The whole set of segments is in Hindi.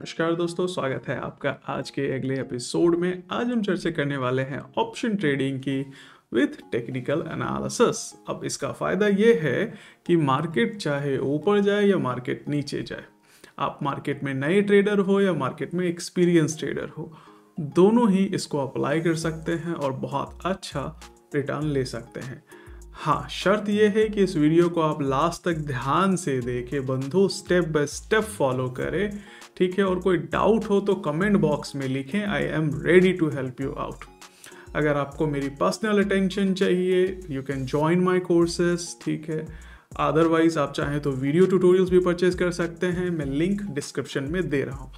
नमस्कार दोस्तों स्वागत है आपका आज के अगले एपिसोड में आज हम चर्चा करने वाले हैं ऑप्शन ट्रेडिंग की विथ टेक्निकल एनालिसिस अब इसका फ़ायदा यह है कि मार्केट चाहे ऊपर जाए या मार्केट नीचे जाए आप मार्केट में नए ट्रेडर हो या मार्केट में एक्सपीरियंस ट्रेडर हो दोनों ही इसको अप्लाई कर सकते हैं और बहुत अच्छा रिटर्न ले सकते हैं हाँ शर्त यह है कि इस वीडियो को आप लास्ट तक ध्यान से देखें बंधु स्टेप बाय स्टेप फॉलो करें ठीक है और कोई डाउट हो तो कमेंट बॉक्स में लिखें I am ready to help you out अगर आपको मेरी पर्सनल अटेंशन चाहिए you can join my courses ठीक है अदरवाइज आप चाहें तो वीडियो ट्यूटोरियल्स भी परचेज कर सकते हैं मैं लिंक डिस्क्रिप्शन में दे रहा हूँ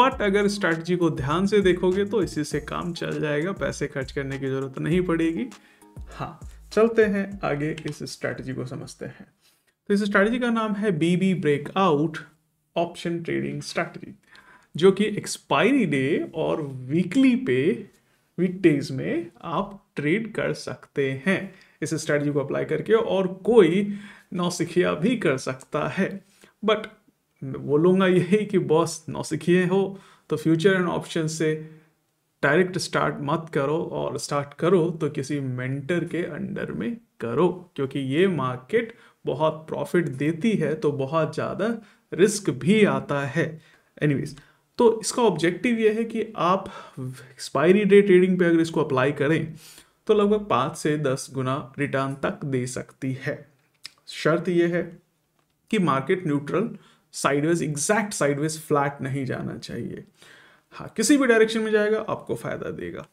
बट अगर स्ट्रैटी को ध्यान से देखोगे तो इसी से काम चल जाएगा पैसे खर्च करने की ज़रूरत नहीं पड़ेगी हाँ चलते हैं आगे इस स्ट्रैटी को समझते हैं तो इस स्ट्रैटी का नाम है B B breakout option trading strategy जो कि एक्सपायरी डे और वीकली पे वीकडेज में आप ट्रेड कर सकते हैं इस स्ट्रैटेजी को अप्लाई करके और कोई नौसिखिया भी कर सकता है बट बोलूँगा यही कि बॉस नौसिखिए हो तो फ्यूचर एंड ऑप्शन से डायरेक्ट स्टार्ट मत करो और स्टार्ट करो तो किसी मेंटर के अंडर में करो क्योंकि ये मार्केट बहुत प्रॉफिट देती है तो बहुत ज़्यादा रिस्क भी आता है एनीवेज तो इसका ऑब्जेक्टिव ये है कि आप एक्सपायरी डे ट्रेडिंग पे अगर इसको अप्लाई करें तो लगभग पाँच से दस गुना रिटर्न तक दे सकती है शर्त यह है कि market neutral sideways exact sideways flat नहीं जाना चाहिए हाँ किसी भी डायरेक्शन में जाएगा आपको फ़ायदा देगा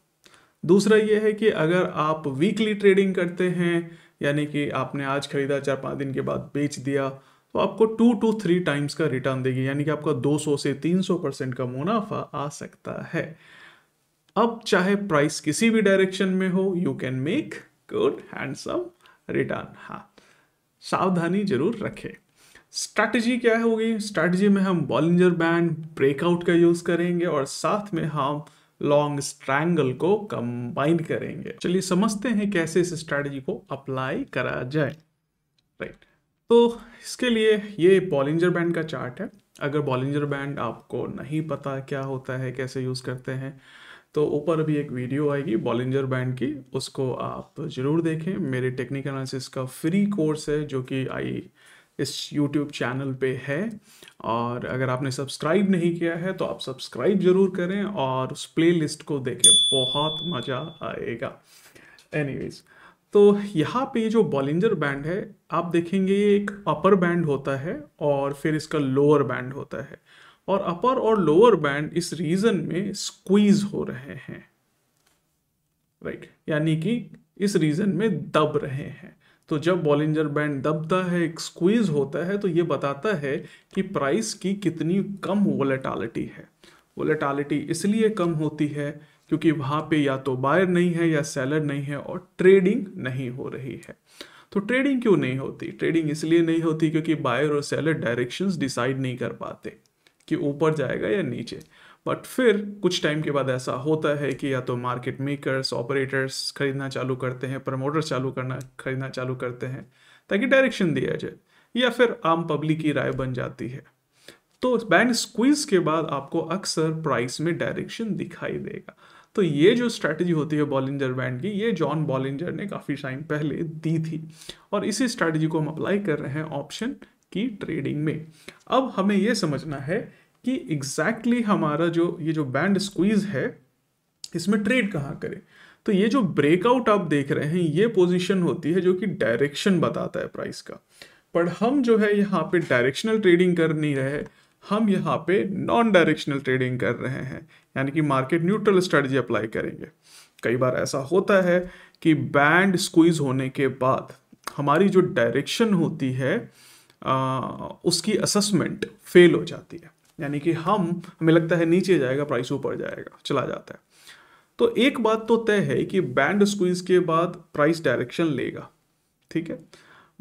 दूसरा यह है कि अगर आप वीकली ट्रेडिंग करते हैं यानी कि आपने आज ख़रीदा चार पाँच दिन के बाद बेच दिया वो आपको टू टू थ्री टाइम्स का रिटर्न देगी यानी कि आपका 200 से 300 परसेंट का मुनाफा आ सकता है अब चाहे प्राइस किसी भी डायरेक्शन में हो you can make good handsome return हाँ सावधानी जरूर रखें स्ट्रैटेजी क्या होगी स्ट्रैटेजी में हम बॉलिंजर बैंड ब्रेकआउट का यूज़ करेंगे और साथ में हम लॉन्ग स्ट्रैंगल को कंबाइन करेंगे चलिए समझते हैं कैसे इस स्ट्रैटेजी को अप्लाई करा जाए राइट right. तो इसके लिए ये बॉलिंजर बैंड का चार्ट है अगर बॉलिंजर बैंड आपको नहीं पता क्या होता है कैसे यूज़ करते हैं तो ऊपर भी एक वीडियो आएगी बॉलिंजर बैंड की उसको आप ज़रूर देखें मेरे टेक्निकल एनालिसिस का फ्री कोर्स है जो कि आई इस यूट्यूब चैनल पे है और अगर आपने सब्सक्राइब नहीं किया है तो आप सब्सक्राइब ज़रूर करें और उस प्ले को देखें बहुत मज़ा आएगा एनीवेज़ तो यहाँ पे जो बॉलिंजर बैंड है आप देखेंगे ये एक अपर बैंड होता है और फिर इसका लोअर बैंड होता है और अपर और लोअर बैंड इस रीजन में स्क्वीज हो रहे हैं राइट right. यानी कि इस रीजन में दब रहे हैं तो जब बॉलिंजर बैंड दबता है एक स्क्वीज होता है तो ये बताता है कि प्राइस की कितनी कम वोलेटालिटी है वोलेटालिटी इसलिए कम होती है क्योंकि वहाँ पे या तो बायर नहीं है या सेलर नहीं है और ट्रेडिंग नहीं हो रही है तो ट्रेडिंग क्यों नहीं होती ट्रेडिंग इसलिए नहीं होती क्योंकि बायर और सेलर डायरेक्शन डिसाइड नहीं कर पाते कि ऊपर जाएगा या नीचे बट फिर कुछ टाइम के बाद ऐसा होता है कि या तो मार्केट मेकर्स ऑपरेटर्स खरीदना चालू करते हैं प्रमोटर्स चालू करना खरीदना चालू करते हैं ताकि डायरेक्शन दिया जाए या फिर आम पब्लिक की राय बन जाती है तो बैंड स्क्वीज के बाद आपको अक्सर प्राइस में डायरेक्शन दिखाई देगा तो ये जो स्ट्रैटेजी होती है बॉलिंजर बैंड की ये जॉन बॉलिंजर ने काफ़ी टाइम पहले दी थी और इसी स्ट्रैटेजी को हम अप्लाई कर रहे हैं ऑप्शन की ट्रेडिंग में अब हमें ये समझना है कि एग्जैक्टली exactly हमारा जो ये जो बैंड स्क्वीज़ है इसमें ट्रेड कहाँ करें तो ये जो ब्रेकआउट आप देख रहे हैं ये पोजिशन होती है जो कि डायरेक्शन बताता है प्राइस का पर हम जो है यहाँ पे डायरेक्शनल ट्रेडिंग कर नहीं रहे हम यहाँ पे नॉन डायरेक्शनल ट्रेडिंग कर रहे हैं यानी कि मार्केट न्यूट्रल स्ट्रेटजी अप्लाई करेंगे कई बार ऐसा होता है कि बैंड स्क्वीज होने के बाद हमारी जो डायरेक्शन होती है आ, उसकी असेसमेंट फेल हो जाती है यानी कि हम हमें लगता है नीचे जाएगा प्राइस ऊपर जाएगा चला जाता है तो एक बात तो तय है कि बैंड स्क्वीज के बाद प्राइस डायरेक्शन लेगा ठीक है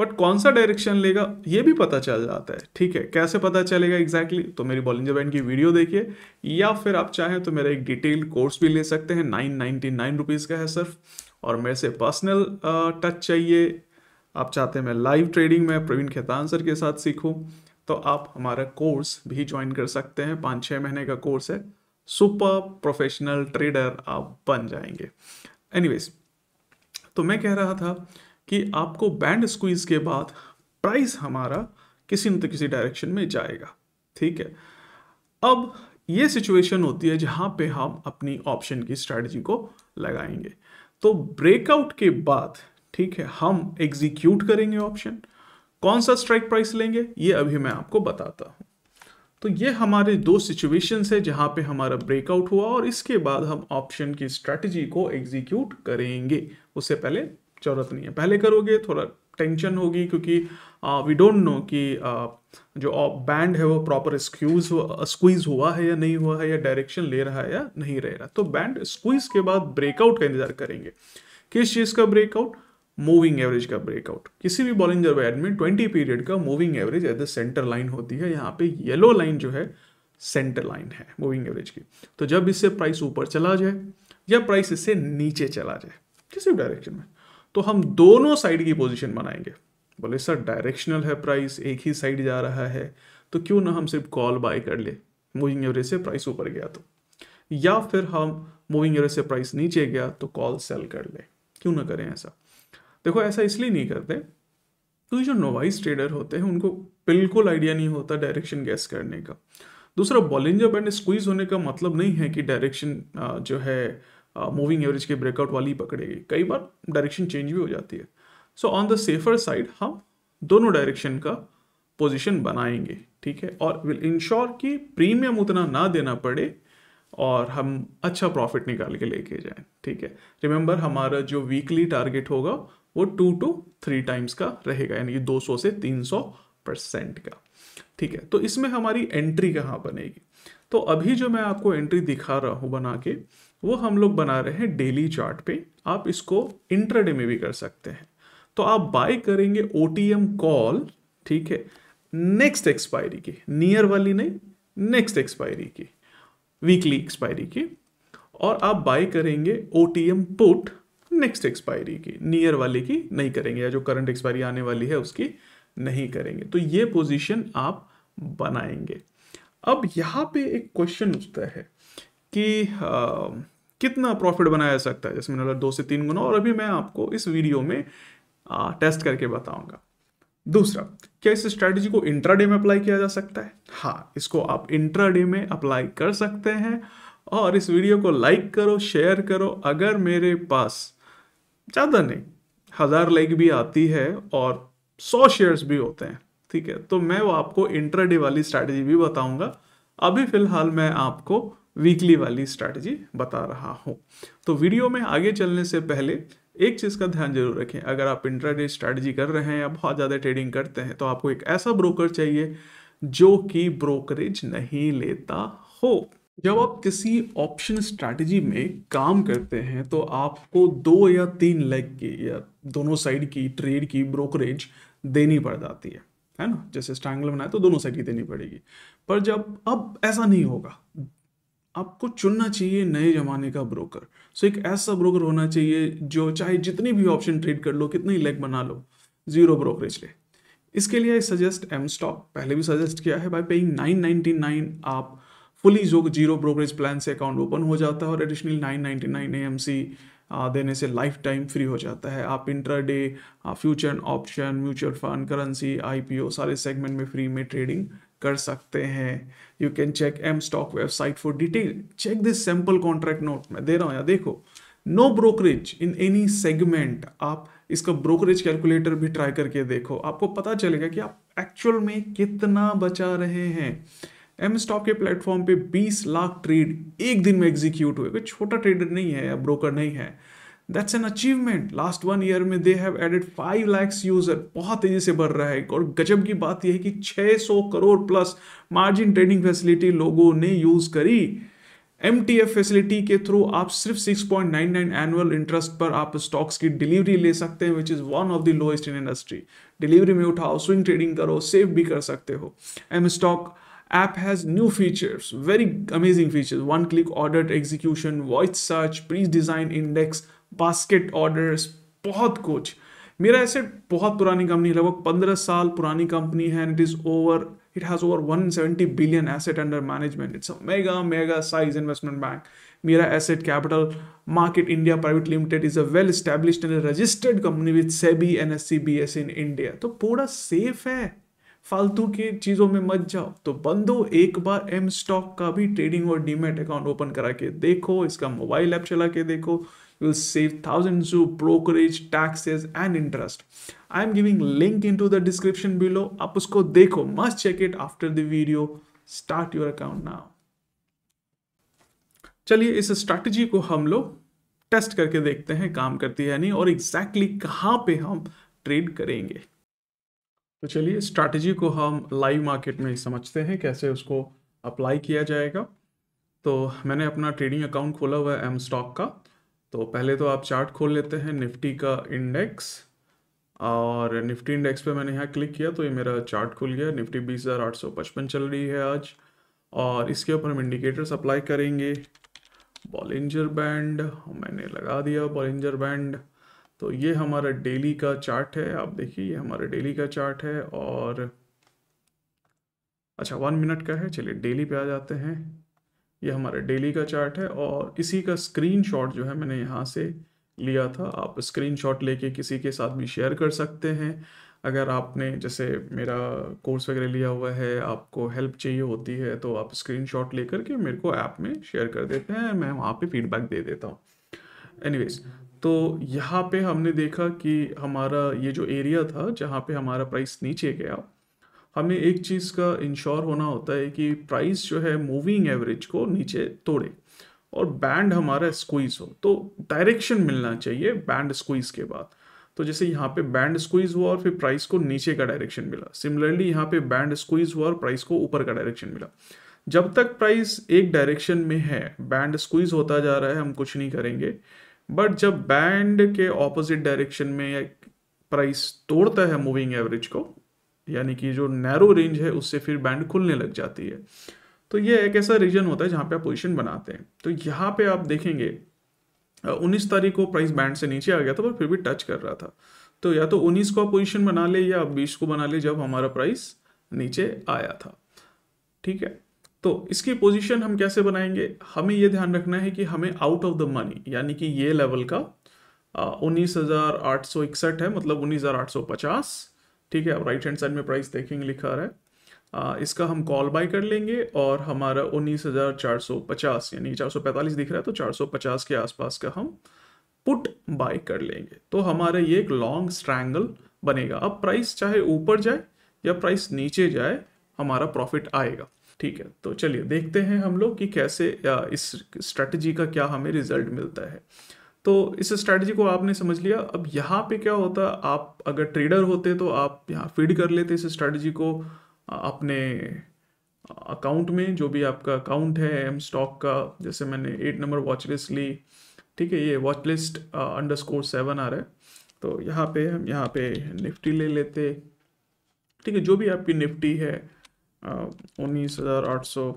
बट कौन सा डायरेक्शन लेगा ये भी पता चल जाता है ठीक है कैसे पता चलेगा एग्जैक्टली exactly? तो मेरी बॉलिंग बैंड की वीडियो देखिए या फिर आप चाहें तो मेरा एक डिटेल कोर्स भी ले सकते हैं नाइन नाइनटी नाइन रुपीज़ का है सिर्फ और मेरे से पर्सनल टच चाहिए आप चाहते हैं मैं लाइव ट्रेडिंग में प्रवीण खेतान सर के साथ सीखूँ तो आप हमारा कोर्स भी ज्वाइन कर सकते हैं पाँच छः महीने का कोर्स है सुपर प्रोफेशनल ट्रेडर आप बन जाएंगे एनीवेज तो मैं कह रहा था कि आपको बैंड स्क्वीज के बाद प्राइस हमारा किसी न तो किसी डायरेक्शन में जाएगा ठीक है अब ये सिचुएशन होती है जहां पे हम अपनी ऑप्शन की स्ट्रेटजी को लगाएंगे तो ब्रेकआउट के बाद ठीक है हम एग्जीक्यूट करेंगे ऑप्शन कौन सा स्ट्राइक प्राइस लेंगे ये अभी मैं आपको बताता हूं तो ये हमारे दो सिचुएशंस है जहां पे हमारा ब्रेकआउट हुआ और इसके बाद हम ऑप्शन की स्ट्रेटजी को एग्जीक्यूट करेंगे उससे पहले ज़रूरत नहीं है पहले करोगे थोड़ा टेंशन होगी क्योंकि वी डोंट नो कि जो बैंड है वो प्रॉपर स्क्यूज स्क्वीज हुआ है या नहीं हुआ है या डायरेक्शन ले रहा है या नहीं रह रहा तो बैंड स्क्वीज के बाद ब्रेकआउट का इंतजार करेंगे किस चीज़ का ब्रेकआउट मूविंग एवरेज का ब्रेकआउट किसी भी जब एड में ट्वेंटी पीरियड का moving average at the center line होती है यहाँ पे येलो लाइन जो है सेंटर लाइन है मूविंग एवरेज की तो जब इससे प्राइस ऊपर चला जाए या प्राइस इससे नीचे चला जाए किसी भी डायरेक्शन में तो हम दोनों साइड की पोजीशन बनाएंगे बोले सर डायरेक्शनल है प्राइस एक ही साइड जा रहा है तो क्यों ना हम सिर्फ कॉल बाय कर ले मूविंग एवरेज से प्राइस ऊपर गया तो या फिर हम मूविंग एवरेज से प्राइस नीचे गया तो कॉल सेल कर ले क्यों ना करें ऐसा देखो ऐसा इसलिए नहीं करते तो जो नोवाइस ट्रेडर होते हैं उनको बिल्कुल आइडिया नहीं होता डायरेक्शन गैस करने का दूसरा बॉलिंजर बैंड स्क्वीज होने का मतलब नहीं है कि डायरेक्शन जो है मूविंग एवरेज के ब्रेकआउट वाली पकड़ेगी कई बार डायरेक्शन चेंज भी हो जाती है so on the safer side हम दोनों डायरेक्शन का पोजीशन बनाएंगे ठीक है और विल इंश्योर कि प्रीमियम उतना ना देना पड़े और हम अच्छा प्रॉफिट निकाल के लेके जाए ठीक है रिमेंबर हमारा जो वीकली टारगेट होगा वो टू टू थ्री टाइम्स का रहेगा यानी कि दो से तीन परसेंट का ठीक है तो इसमें हमारी एंट्री कहाँ बनेगी तो अभी जो मैं आपको एंट्री दिखा रहा हूँ बना के वो हम लोग बना रहे हैं डेली चार्ट पे आप इसको इंट्राडे में भी कर सकते हैं तो आप बाय करेंगे ओ कॉल ठीक है नेक्स्ट एक्सपायरी की नियर वाली नहीं नेक्स्ट एक्सपायरी की वीकली एक्सपायरी की और आप बाय करेंगे ओ पुट नेक्स्ट एक्सपायरी की नियर वाली की नहीं करेंगे या जो करंट एक्सपायरी आने वाली है उसकी नहीं करेंगे तो ये पोजीशन आप बनाएंगे अब यहाँ पे एक क्वेश्चन उठता है कि आ, कितना प्रॉफिट बनाया जा सकता है जैसे मैंने दो से तीन गुना और अभी मैं आपको इस वीडियो में आ, टेस्ट करके बताऊंगा दूसरा क्या इस स्ट्रेटजी को इंट्राडे में अप्लाई किया जा सकता है हाँ इसको आप इंट्राडे में अप्लाई कर सकते हैं और इस वीडियो को लाइक करो शेयर करो अगर मेरे पास ज़्यादा नहीं हज़ार लाइक भी आती है और सौ शेयर्स भी होते हैं ठीक है तो मैं वो आपको इंटरडे वाली स्ट्रैटेजी भी बताऊंगा अभी फिलहाल मैं आपको वीकली वाली स्ट्रैटेजी बता रहा हूँ तो वीडियो में आगे चलने से पहले एक चीज़ का ध्यान जरूर रखें अगर आप इंट्राडे स्ट्रैटेजी कर रहे हैं या बहुत ज़्यादा ट्रेडिंग करते हैं तो आपको एक ऐसा ब्रोकर चाहिए जो कि ब्रोकरेज नहीं लेता हो जब आप किसी ऑप्शन स्ट्रैटेजी में काम करते हैं तो आपको दो या तीन लेग की या दोनों साइड की ट्रेड की ब्रोकरेज देनी पड़ जाती है है ना जैसे स्ट्रैंगल बनाए तो दोनों साइड की देनी पड़ेगी पर जब अब ऐसा नहीं होगा आपको चुनना चाहिए नए ज़माने का ब्रोकर सो एक ऐसा ब्रोकर होना चाहिए जो चाहे जितनी भी ऑप्शन ट्रेड कर लो कितनी लेग बना लो जीरो ब्रोकरेज ले इसके लिए आई सजेस्ट एम स्टॉक पहले भी सजेस्ट किया है by paying nine ninety nine आप फुली जो जीरो ब्रोकरेज प्लान से अकाउंट ओपन हो जाता है और additional nine ninety nine A M C देने से लाइफ टाइम फ्री हो जाता है आप intraday future option mutual fund currency आई सारे सेगमेंट में फ्री में ट्रेडिंग कर सकते हैं you can check M stock website for detail check this sample contract note मैं दे रहा हूँ यार देखो no brokerage in any segment आप इसका ब्रोकरेज कैलकुलेटर भी ट्राई करके देखो आपको पता चलेगा कि आप एक्चुअल में कितना बचा रहे हैं एम स्टॉक के प्लेटफॉर्म पे 20 लाख ट्रेड एक दिन में एग्जीक्यूट हुए कोई छोटा ट्रेडर नहीं है या ब्रोकर नहीं है that's an achievement last one year में they have added five lakhs user बहुत तेजी से बढ़ रहा है और गजब की बात यह है कि 600 crore plus margin trading facility लोगों ने यूज करी एम फैसिलिटी के थ्रू आप सिर्फ 6.99 एनुअल इंटरेस्ट पर आप स्टॉक्स की डिलीवरी ले सकते हैं which is one of the lowest in industry delivery में उठाओ स्विंग ट्रेडिंग करो सेव भी कर सकते हो M stock app has new features very amazing features one click order execution voice search pre-design index basket orders बहुत कुछ मेरा ऐसे बहुत पुरानी कंपनी है लगभग पंद्रह साल पुरानी कंपनी है and it is over it has over 170 billion asset under management it's a mega mega size investment bank Mirae asset capital market India private limited is a well established and registered company with SEBI N S C B S in India तो पूरा सेफ है फालतू के चीज़ों में मत जाओ तो बंदो एक बार एम स्टॉक का भी ट्रेडिंग और डीमेट अकाउंट ओपन करा के देखो इसका मोबाइल ऐप चला के देखो you will save thousands brokerage brokerage and interest I am giving link in to the description below आप उसको देखो must check it after the video start your account ना चलिए इस स्ट्रैटेजी को हम लोग टेस्ट करके देखते हैं काम करती है नहीं और एग्जैक्टली exactly कहाँ पे हम ट्रेड करेंगे तो चलिए स्ट्रैटेजी को हम लाइव मार्केट में समझते हैं कैसे उसको अप्लाई किया जाएगा तो मैंने अपना ट्रेडिंग अकाउंट खोला हुआ है एम स्टॉक का तो पहले तो आप चार्ट खोल लेते हैं निफ्टी का इंडेक्स और निफ्टी इंडेक्स पे मैंने यहाँ क्लिक किया तो ये मेरा चार्ट खुल गया निफ्टी बीस हज़ार आठ सौ पचपन चल रही है आज और इसके ऊपर हम इंडिकेटर्स अप्लाई करेंगे बॉलिंजर बैंड मैंने लगा दिया बॉलिंजर बैंड तो ये हमारा डेली का चार्ट है आप देखिए ये हमारा डेली का चार्ट है और अच्छा वन मिनट का है चलिए डेली पे आ जाते हैं ये हमारा डेली का चार्ट है और इसी का स्क्रीनशॉट जो है मैंने यहाँ से लिया था आप स्क्रीनशॉट लेके किसी के साथ भी शेयर कर सकते हैं अगर आपने जैसे मेरा कोर्स वगैरह लिया हुआ है आपको हेल्प चाहिए होती है तो आप स्क्रीन लेकर के मेरे को ऐप में शेयर कर देते हैं मैं वहाँ पर फीडबैक दे देता हूँ एनीवेज तो यहाँ पे हमने देखा कि हमारा ये जो एरिया था जहाँ पे हमारा प्राइस नीचे गया हमें एक चीज़ का इंश्योर होना होता है कि प्राइस जो है मूविंग एवरेज को नीचे तोड़े और बैंड हमारा स्क्वीज़ हो तो डायरेक्शन मिलना चाहिए बैंड स्क्वीज़ के बाद तो जैसे यहाँ पे बैंड स्क्वीज़ हुआ और फिर प्राइस को नीचे का डायरेक्शन मिला सिमिलरली यहाँ पे बैंड स्क्वीज़ हुआ और प्राइस को ऊपर का डायरेक्शन मिला जब तक प्राइस एक डायरेक्शन में है बैंड स्क्वीज़ होता जा रहा है हम कुछ नहीं करेंगे बट जब बैंड के ऑपोजिट डायरेक्शन में प्राइस तोड़ता है मूविंग एवरेज को यानी कि जो नैरो रेंज है उससे फिर बैंड खुलने लग जाती है तो ये एक ऐसा रीजन होता है जहाँ पे आप पोजिशन बनाते हैं तो यहाँ पे आप देखेंगे 19 तारीख को प्राइस बैंड से नीचे आ गया था पर फिर भी टच कर रहा था तो या तो 19 को आप पोजिशन बना ले या 20 को बना ले जब हमारा प्राइस नीचे आया था ठीक है तो इसकी पोजीशन हम कैसे बनाएंगे हमें ये ध्यान रखना है कि हमें आउट ऑफ द मनी यानी कि ये लेवल का उन्नीस हज़ार आठ सौ इकसठ है मतलब उन्नीस हज़ार आठ सौ पचास ठीक है अब राइट हैंड साइड में प्राइस देखेंगे लिखा रहा है आ, इसका हम कॉल बाय कर लेंगे और हमारा उन्नीस हज़ार चार सौ पचास यानी चार सौ पैंतालीस दिख रहा है तो चार सौ पचास के आसपास का हम पुट बाय कर लेंगे तो हमारा ये एक लॉन्ग स्ट्रैंगल बनेगा अब प्राइस चाहे ऊपर जाए या प्राइस नीचे जाए हमारा प्रॉफिट आएगा ठीक है तो चलिए देखते हैं हम लोग कि कैसे इस स्ट्रैटेजी का क्या हमें रिजल्ट मिलता है तो इस स्ट्रैटेजी को आपने समझ लिया अब यहाँ पे क्या होता आप अगर ट्रेडर होते तो आप यहाँ फीड कर लेते इस स्ट्रैटेजी को अपने अकाउंट में जो भी आपका अकाउंट है एम स्टॉक का जैसे मैंने एट नंबर वॉच लिस्ट ली ठीक है ये वॉच लिस्ट अंडर स्कोर सेवन आ रहा है तो यहाँ पे हम यहाँ पे निफ्टी ले लेते ठीक है जो भी आपकी निफ्टी है उन्नीस हज़ार आठ सौ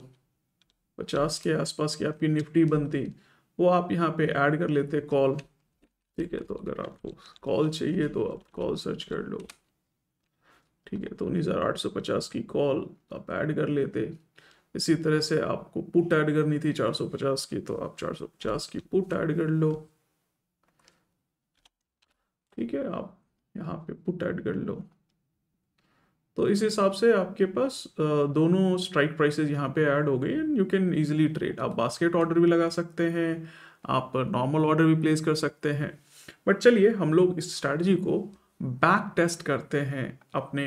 पचास के आसपास की आपकी निफ्टी बनती वो आप यहाँ पे ऐड कर लेते कॉल ठीक है तो अगर आपको कॉल चाहिए तो आप कॉल सर्च कर लो ठीक है तो उन्नीस हज़ार आठ सौ पचास की कॉल आप ऐड कर लेते इसी तरह से आपको पुट ऐड करनी थी चार सौ पचास की तो आप चार सौ पचास की पुट ऐड कर लो ठीक है आप यहाँ पे पुट ऐड कर लो तो इस हिसाब से आपके पास दोनों स्ट्राइक प्राइसेस यहाँ पे ऐड हो गए and you can easily trade आप बास्केट ऑर्डर भी लगा सकते हैं आप नॉर्मल ऑर्डर भी प्लेस कर सकते हैं बट चलिए हम लोग इस स्ट्रैटी को बैक टेस्ट करते हैं अपने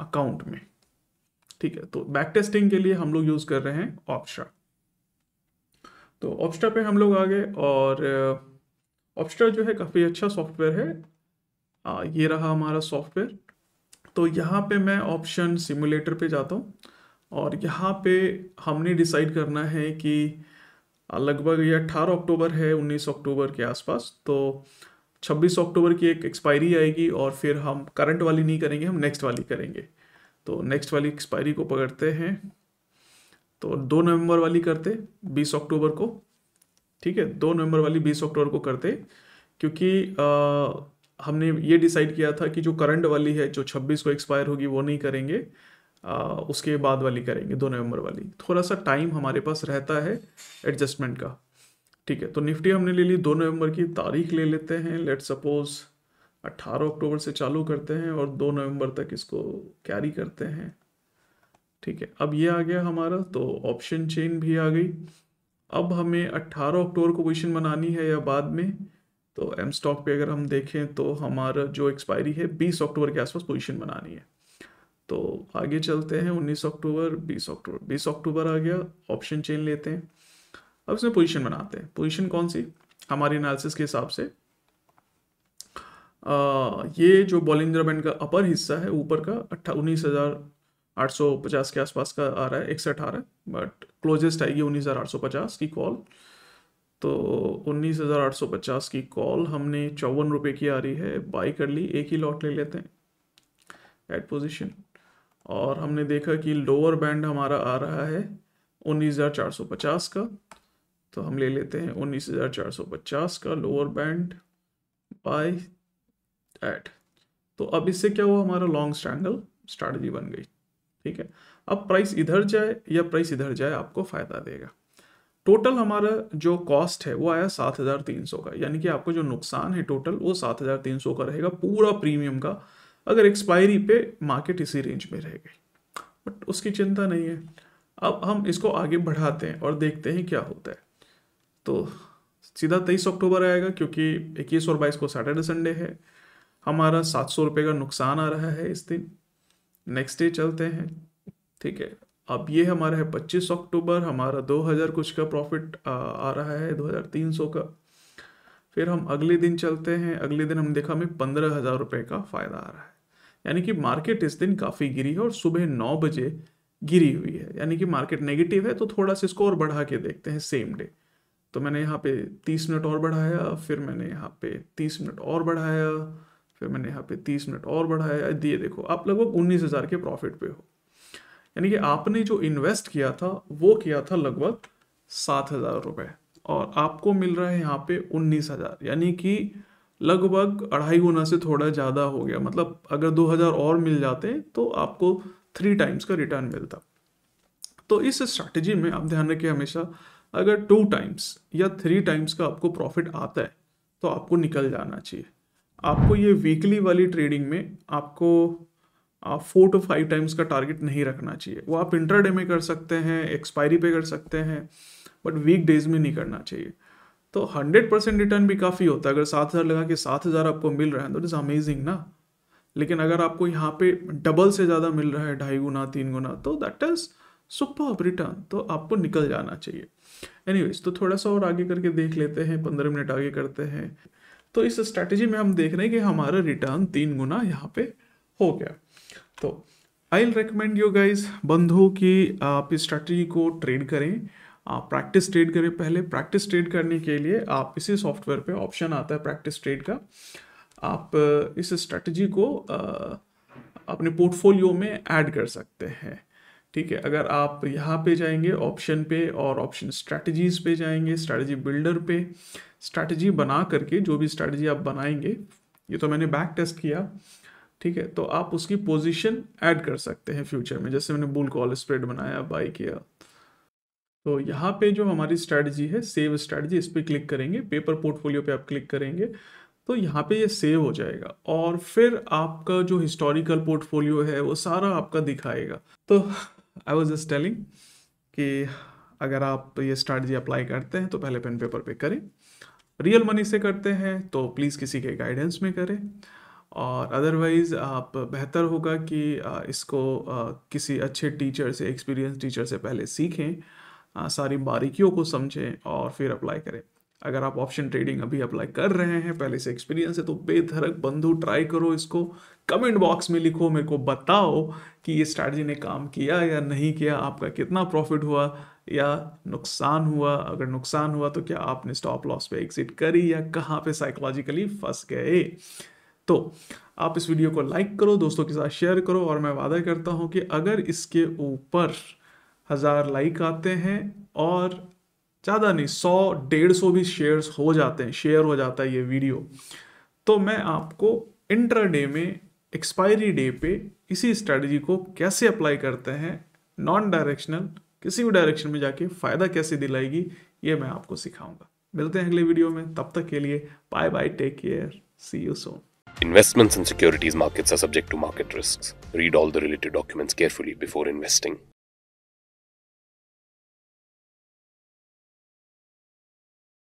अकाउंट में ठीक है तो बैक टेस्टिंग के लिए हम लोग यूज़ कर रहे हैं ऑप्शा तो ऑप्शा पे हम लोग आ गए और ऑप्शा जो है काफ़ी अच्छा सॉफ्टवेयर है आ, ये रहा हमारा सॉफ्टवेयर तो यहाँ पे मैं ऑप्शन सिमुलेटर पे जाता हूँ और यहाँ पे हमने डिसाइड करना है कि लगभग ये अट्ठारह अक्टूबर है उन्नीस अक्टूबर के आसपास तो छब्बीस अक्टूबर की एक एक्सपायरी आएगी और फिर हम करंट वाली नहीं करेंगे हम नेक्स्ट वाली करेंगे तो नेक्स्ट वाली एक्सपायरी को पकड़ते हैं तो दो नवंबर वाली करते बीस अक्टूबर को ठीक है दो नवंबर वाली बीस अक्टूबर को करते क्योंकि आ, हमने ये डिसाइड किया था कि जो करंट वाली है जो 26 को एक्सपायर होगी वो नहीं करेंगे आ, उसके बाद वाली करेंगे दो नवंबर वाली थोड़ा सा टाइम हमारे पास रहता है एडजस्टमेंट का ठीक है तो निफ्टी हमने ले ली दो नवंबर की तारीख ले लेते हैं लेट सपोज 18 अक्टूबर से चालू करते हैं और दो नवंबर तक इसको कैरी करते हैं ठीक है अब ये आ गया हमारा तो ऑप्शन चेन भी आ गई अब हमें 18 अक्टूबर को पोजिशन बनानी है या बाद में तो एम स्टॉक पे अगर हम देखें तो हमारा जो एक्सपायरी है बीस अक्टूबर के आसपास पोजीशन बनानी है तो आगे चलते हैं उन्नीस अक्टूबर बीस अक्टूबर बीस अक्टूबर आ गया ऑप्शन चेन लेते हैं अब इसमें पोजीशन बनाते हैं पोजीशन कौन सी हमारी एनालिसिस के हिसाब से आ, ये जो बॉलिंद्र बैंड का अपर हिस्सा है ऊपर का अट्ठा उन्नीस के आसपास का आ रहा है इकसठ आ रहा है बट क्लोजेस्ट आएगी उन्नीस की कॉल तो 19,850 की कॉल हमने चौवन रुपये की आ रही है बाई कर ली एक ही लॉट ले लेते हैं एट पोजीशन और हमने देखा कि लोअर बैंड हमारा आ रहा है 19,450 का तो हम ले लेते हैं 19,450 का लोअर बैंड बाय एट तो अब इससे क्या हुआ हमारा लॉन्ग स्ट्रैंगल स्ट्रैटेजी बन गई ठीक है अब प्राइस इधर जाए या प्राइस इधर जाए आपको फ़ायदा देगा टोटल हमारा जो कॉस्ट है वो आया सात हज़ार तीन सौ का यानी कि आपको जो नुकसान है टोटल वो सात हज़ार तीन सौ का रहेगा पूरा प्रीमियम का अगर एक्सपायरी पे मार्केट इसी रेंज में रह गई बट उसकी चिंता नहीं है अब हम इसको आगे बढ़ाते हैं और देखते हैं क्या होता है तो सीधा तेईस अक्टूबर आएगा क्योंकि इक्कीस और बाईस को सैटरडे संडे है हमारा सात सौ रुपये का नुकसान आ रहा है इस दिन नेक्स्ट डे चलते हैं ठीक है अब ये हमारा है 25 अक्टूबर हमारा 2000 कुछ का प्रॉफिट आ, रहा है 2300 का फिर हम अगले दिन चलते हैं अगले दिन हम देखा हमें पंद्रह हज़ार रुपये का फ़ायदा आ रहा है यानी कि मार्केट इस दिन काफ़ी गिरी है और सुबह नौ बजे गिरी हुई है यानी कि मार्केट नेगेटिव है तो थोड़ा सा इसको और बढ़ा के देखते हैं सेम डे तो मैंने यहाँ पे तीस मिनट और बढ़ाया फिर मैंने यहाँ पे तीस मिनट और बढ़ाया फिर मैंने यहाँ पे तीस मिनट और बढ़ाया दिए देखो आप लगभग उन्नीस हज़ार के प्रॉफिट पे हो यानी कि आपने जो इन्वेस्ट किया था वो किया था लगभग सात हज़ार रुपये और आपको मिल रहा है यहाँ पे उन्नीस हज़ार यानी कि लगभग अढ़ाई गुना से थोड़ा ज़्यादा हो गया मतलब अगर दो हज़ार और मिल जाते तो आपको थ्री टाइम्स का रिटर्न मिलता तो इस स्ट्रैटेजी में आप ध्यान रखिए हमेशा अगर टू टाइम्स या थ्री टाइम्स का आपको प्रॉफिट आता है तो आपको निकल जाना चाहिए आपको ये वीकली वाली ट्रेडिंग में आपको आप फोर टू फाइव टाइम्स का टारगेट नहीं रखना चाहिए वो आप इंटरडे में कर सकते हैं एक्सपायरी पे कर सकते हैं बट वीक डेज में नहीं करना चाहिए तो हंड्रेड परसेंट रिटर्न भी काफ़ी होता है अगर सात हज़ार लगा के सात हज़ार आपको मिल रहा है तो इज़ अमेजिंग ना लेकिन अगर आपको यहाँ पे डबल से ज़्यादा मिल रहा है ढाई गुना तीन गुना तो दैट इज़ सुपर रिटर्न तो आपको निकल जाना चाहिए एनी तो थोड़ा सा और आगे करके देख लेते हैं पंद्रह मिनट आगे करते हैं तो इस स्ट्रैटेजी में हम देख रहे हैं कि हमारा रिटर्न तीन गुना यहाँ पे हो गया तो आई रिकमेंड यू गाइज बंधु कि आप इस स्ट्रैटेजी को ट्रेड करें आप प्रैक्टिस ट्रेड करें पहले प्रैक्टिस ट्रेड करने के लिए आप इसी सॉफ्टवेयर पे ऑप्शन आता है प्रैक्टिस ट्रेड का आप uh, इस स्ट्रैटेजी को uh, अपने पोर्टफोलियो में ऐड कर सकते हैं ठीक है अगर आप यहाँ पे जाएंगे ऑप्शन पे और ऑप्शन स्ट्रैटेजीज पे जाएंगे स्ट्रैटेजी बिल्डर पे स्ट्रैटेजी बना करके जो भी स्ट्रैटेजी आप बनाएंगे ये तो मैंने बैक टेस्ट किया ठीक है तो आप उसकी पोजीशन ऐड कर सकते हैं फ्यूचर में जैसे मैंने बुल कॉल स्प्रेड बनाया बाई किया तो यहाँ पे जो हमारी स्ट्रेटजी है सेव स्ट्रेटजी इस पर क्लिक करेंगे पेपर पोर्टफोलियो पे आप क्लिक करेंगे तो यहाँ पे ये यह सेव हो जाएगा और फिर आपका जो हिस्टोरिकल पोर्टफोलियो है वो सारा आपका दिखाएगा तो आई वॉज जस्ट टेलिंग कि अगर आप ये स्ट्रेटजी अप्लाई करते हैं तो पहले पेन पेपर पे करें रियल मनी से करते हैं तो प्लीज़ किसी के गाइडेंस में करें और अदरवाइज़ आप बेहतर होगा कि इसको किसी अच्छे टीचर से एक्सपीरियंस टीचर से पहले सीखें सारी बारीकियों को समझें और फिर अप्लाई करें अगर आप ऑप्शन ट्रेडिंग अभी अप्लाई कर रहे हैं पहले से एक्सपीरियंस है तो बेधड़क बंधु ट्राई करो इसको कमेंट बॉक्स में लिखो मेरे को बताओ कि ये स्ट्रैटी ने काम किया या नहीं किया आपका कितना प्रॉफिट हुआ या नुकसान हुआ अगर नुकसान हुआ तो क्या आपने स्टॉप लॉस पे एग्जिट करी या कहाँ पे साइकोलॉजिकली फंस गए तो आप इस वीडियो को लाइक करो दोस्तों के साथ शेयर करो और मैं वादा करता हूँ कि अगर इसके ऊपर हज़ार लाइक आते हैं और ज़्यादा नहीं सौ डेढ़ सौ भी शेयर्स हो जाते हैं शेयर हो जाता है ये वीडियो तो मैं आपको इंटर डे में एक्सपायरी डे पे इसी स्ट्रेटजी को कैसे अप्लाई करते हैं नॉन डायरेक्शनल किसी भी डायरेक्शन में जाके फ़ायदा कैसे दिलाएगी ये मैं आपको सिखाऊंगा मिलते हैं अगले वीडियो में तब तक के लिए bye bye take care see you soon Investments in securities markets are subject to market risks. Read all the related documents carefully before investing.